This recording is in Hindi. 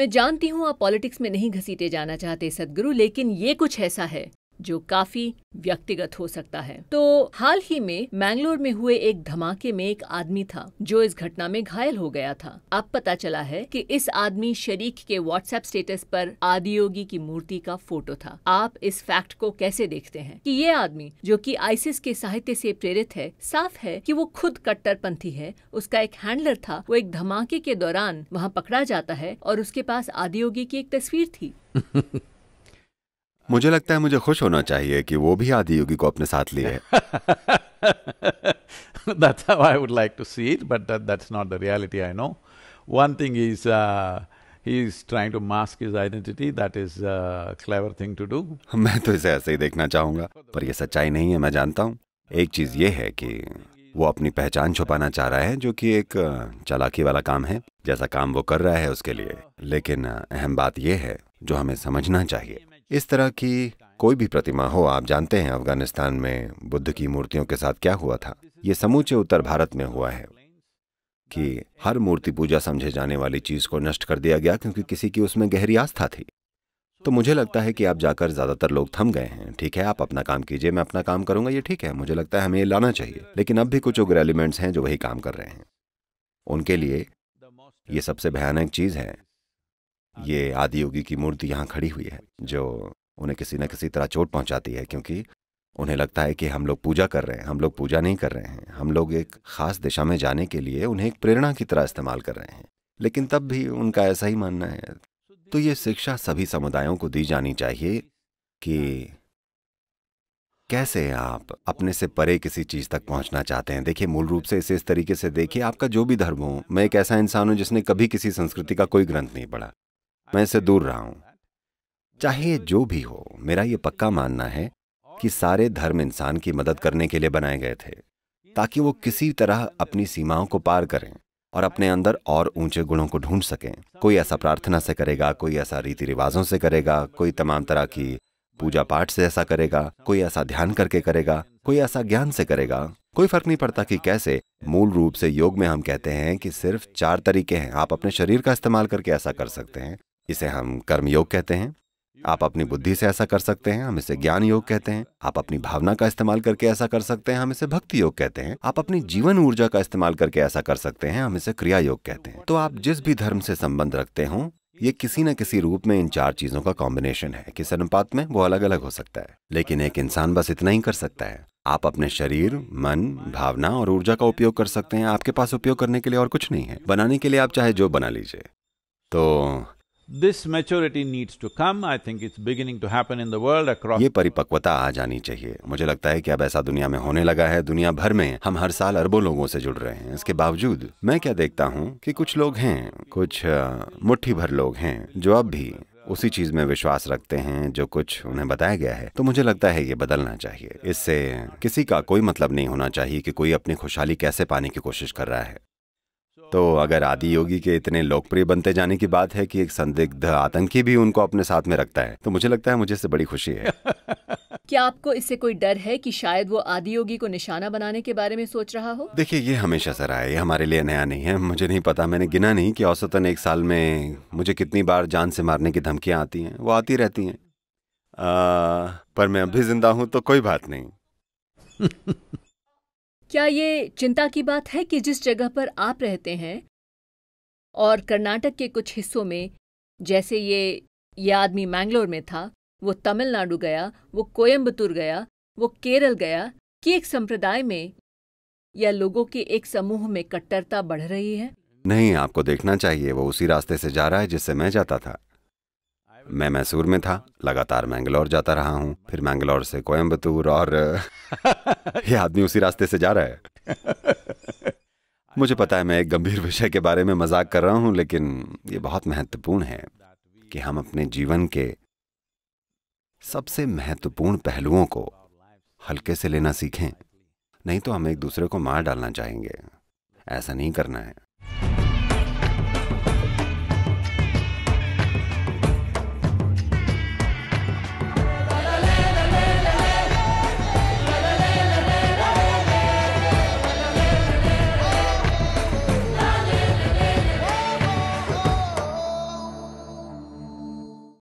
मैं जानती हूँ आप पॉलिटिक्स में नहीं घसीटे जाना चाहते सदगुरु लेकिन ये कुछ ऐसा है जो काफी व्यक्तिगत हो सकता है तो हाल ही में मैंगलोर में हुए एक धमाके में एक आदमी था जो इस घटना में घायल हो गया था अब पता चला है कि इस आदमी शरीक के व्हाट्सएप स्टेटस पर आदियोगी की मूर्ति का फोटो था आप इस फैक्ट को कैसे देखते हैं कि ये आदमी जो कि आइसिस के साहित्य से प्रेरित है साफ है कि वो खुद कट्टरपंथी है उसका एक हैंडलर था वो एक धमाके के दौरान वहाँ पकड़ा जाता है और उसके पास आदियोगी की एक तस्वीर थी मुझे लगता है मुझे खुश होना चाहिए कि वो भी आदि योगी को अपने साथ लिए that's how I would like to see it, but that, that's not the reality I know. One thing is, uh, he is trying to mask his identity, that is a clever thing to do. मैं तो इसे ऐसे ही देखना चाहूँगा, पर ये सच्चाई नहीं है मैं जानता हूँ। एक चीज़ ये है कि वो अपनी पहचान छुपाना चाह रहा है जो कि एक चालाकी वाला काम है जैसा काम वो कर रहा है उसके लिए लेकिन अहम बात यह है जो हमें समझना चाहिए इस तरह की कोई भी प्रतिमा हो आप जानते हैं अफगानिस्तान में बुद्ध की मूर्तियों के साथ क्या हुआ था ये समूचे उत्तर भारत में हुआ है कि हर मूर्ति पूजा समझे जाने वाली चीज को नष्ट कर दिया गया क्योंकि किसी की उसमें गहरी आस्था थी तो मुझे लगता है कि आप जाकर ज्यादातर लोग थम गए हैं ठीक है आप अपना काम कीजिए मैं अपना काम करूंगा ये ठीक है मुझे लगता है हमें ये लाना चाहिए लेकिन अब भी कुछ उग्र एलिमेंट्स हैं जो वही काम कर रहे हैं उनके लिए ये सबसे भयानक चीज है ये आदि योगी की मूर्ति यहाँ खड़ी हुई है जो उन्हें किसी न किसी तरह चोट पहुंचाती है क्योंकि उन्हें लगता है कि हम लोग पूजा कर रहे हैं हम लोग पूजा नहीं कर रहे हैं हम लोग एक खास दिशा में जाने के लिए उन्हें एक प्रेरणा की तरह इस्तेमाल कर रहे हैं लेकिन तब भी उनका ऐसा ही मानना है तो ये शिक्षा सभी समुदायों को दी जानी चाहिए कि कैसे आप अपने से परे किसी चीज तक पहुंचना चाहते हैं देखिए मूल रूप से इसे इस तरीके से देखिए आपका जो भी धर्म हो मैं एक ऐसा इंसान हूं जिसने कभी किसी संस्कृति का कोई ग्रंथ नहीं पढ़ा मैं इसे दूर रहा हूं चाहे जो भी हो मेरा ये पक्का मानना है कि सारे धर्म इंसान की मदद करने के लिए बनाए गए थे ताकि वो किसी तरह अपनी सीमाओं को पार करें और अपने अंदर और ऊंचे गुणों को ढूंढ सकें कोई ऐसा प्रार्थना से करेगा कोई ऐसा रीति रिवाजों से करेगा कोई तमाम तरह की पूजा पाठ से ऐसा करेगा कोई ऐसा ध्यान करके करेगा कोई ऐसा ज्ञान से करेगा कोई फर्क नहीं पड़ता कि कैसे मूल रूप से योग में हम कहते हैं कि सिर्फ चार तरीके हैं आप अपने शरीर का इस्तेमाल करके ऐसा कर सकते हैं इसे हम कर्मयोग कहते हैं आप अपनी बुद्धि से ऐसा कर सकते हैं हम इसे ज्ञान योग कहते हैं आप अपनी भावना का इस्तेमाल करके ऐसा कर सकते हैं हम इसे भक्ति योग कहते हैं आप अपनी जीवन ऊर्जा का इस्तेमाल करके ऐसा कर सकते हैं हम इसे क्रिया योग कहते हैं तो आप जिस भी धर्म से संबंध रखते हो ये किसी न किसी रूप में इन चार चीजों का कॉम्बिनेशन है किस अनुपात में वो अलग अलग हो सकता है लेकिन एक इंसान बस इतना ही कर सकता है आप अपने शरीर मन भावना और ऊर्जा का उपयोग कर सकते हैं आपके पास उपयोग करने के लिए और कुछ नहीं है बनाने के लिए आप चाहे जो बना लीजिए तो this maturity needs to come I think it's beginning to happen in the world across ये परिपक्वता आ जानी चाहिए मुझे लगता है कि अब ऐसा दुनिया में होने लगा है दुनिया भर में हम हर साल अरबों लोगों से जुड़ रहे हैं इसके बावजूद मैं क्या देखता हूँ कि कुछ लोग हैं कुछ मुट्ठी भर लोग हैं जो अब भी उसी चीज में विश्वास रखते हैं जो कुछ उन्हें बताया गया है तो मुझे लगता है ये बदलना चाहिए इससे किसी का कोई मतलब नहीं होना चाहिए कि कोई अपनी खुशहाली कैसे पाने की कोशिश कर रहा है तो अगर आदि योगी के इतने लोकप्रिय बनते जाने की बात है कि एक संदिग्ध आतंकी भी उनको अपने साथ में रखता है तो मुझे लगता है मुझे इससे बड़ी खुशी है क्या आपको इससे कोई डर है कि शायद वो आदि योगी को निशाना बनाने के बारे में सोच रहा हो देखिए ये हमेशा सर आए हमारे लिए नया नहीं है मुझे नहीं पता मैंने गिना नहीं कि औसतन एक साल में मुझे कितनी बार जान से मारने की धमकियाँ आती हैं वो आती रहती हैं पर मैं अभी जिंदा हूँ तो कोई बात नहीं क्या ये चिंता की बात है कि जिस जगह पर आप रहते हैं और कर्नाटक के कुछ हिस्सों में जैसे ये ये आदमी मैंगलोर में था वो तमिलनाडु गया वो कोयम्बतूर गया वो केरल गया कि एक संप्रदाय में या लोगों के एक समूह में कट्टरता बढ़ रही है नहीं आपको देखना चाहिए वो उसी रास्ते से जा रहा है जिससे मैं जाता था मैं मैसूर में था लगातार मैंगलोर जाता रहा हूँ फिर मैंगलोर से कोयम्बतूर और ये आदमी उसी रास्ते से जा रहा है मुझे पता है मैं एक गंभीर विषय के बारे में मजाक कर रहा हूँ लेकिन ये बहुत महत्वपूर्ण है कि हम अपने जीवन के सबसे महत्वपूर्ण पहलुओं को हल्के से लेना सीखें नहीं तो हम एक दूसरे को मार डालना चाहेंगे ऐसा नहीं करना है